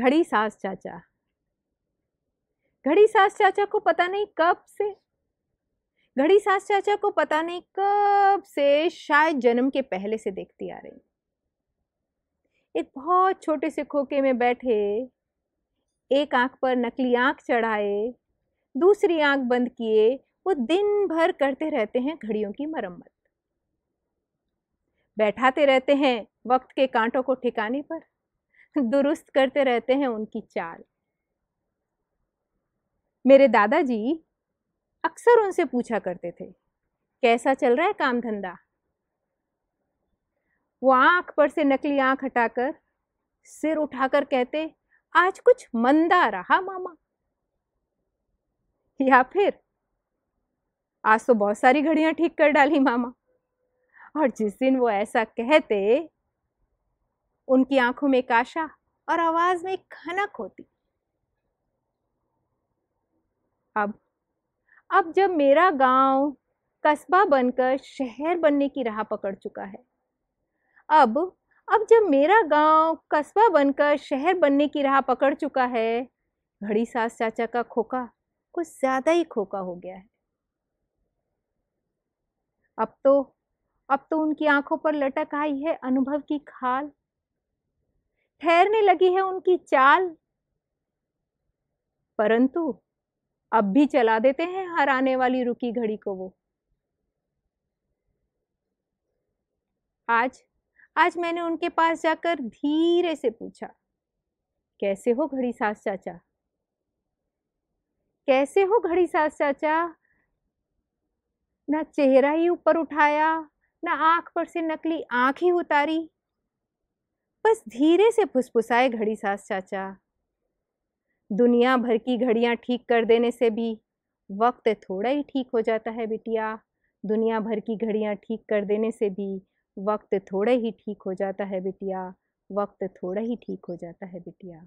घड़ी सास चाचा घड़ी सास चाचा को पता नहीं कब से घड़ी सास चाचा को पता नहीं कब से शायद जन्म के पहले से देखती आ रही एक बहुत छोटे से खोखे में बैठे एक आंख पर नकली आंख चढ़ाए दूसरी आंख बंद किए वो दिन भर करते रहते हैं घड़ियों की मरम्मत बैठाते रहते हैं वक्त के कांटों को ठिकाने पर दुरुस्त करते रहते हैं उनकी चाल मेरे दादाजी अक्सर उनसे पूछा करते थे कैसा चल रहा है काम धंधा वो आंख पर से नकली आंख हटाकर सिर उठाकर कहते आज कुछ मंदा रहा मामा या फिर आज तो बहुत सारी घड़ियां ठीक कर डाली मामा और जिस दिन वो ऐसा कहते उनकी आंखों में काशा और आवाज में खनक होती अब अब जब मेरा गांव कस्बा बनकर शहर बनने की राह पकड़ चुका है अब अब जब मेरा गांव कस्बा बनकर शहर बनने की राह पकड़ चुका है घड़ी सास चाचा का खोखा कुछ ज़्यादा ही खोखा हो गया है अब तो अब तो उनकी आंखों पर लटक आई है अनुभव की खाल ठहरने लगी है उनकी चाल परंतु अब भी चला देते हैं हर आने वाली रुकी घड़ी को वो आज आज मैंने उनके पास जाकर धीरे से पूछा कैसे हो घड़ी सास चाचा कैसे हो घड़ी सास चाचा ना चेहरा ही ऊपर उठाया ना आंख पर से नकली आंख ही उतारी बस धीरे से फुसफुसाए घड़ी सास चाचा दुनिया भर की घड़ियाँ ठीक कर देने से भी वक्त थोड़ा ही ठीक हो जाता है बिटिया दुनिया भर की घड़ियाँ ठीक कर देने से भी वक्त थोड़ा ही ठीक हो जाता है बिटिया वक्त थोड़ा ही ठीक हो जाता है बिटिया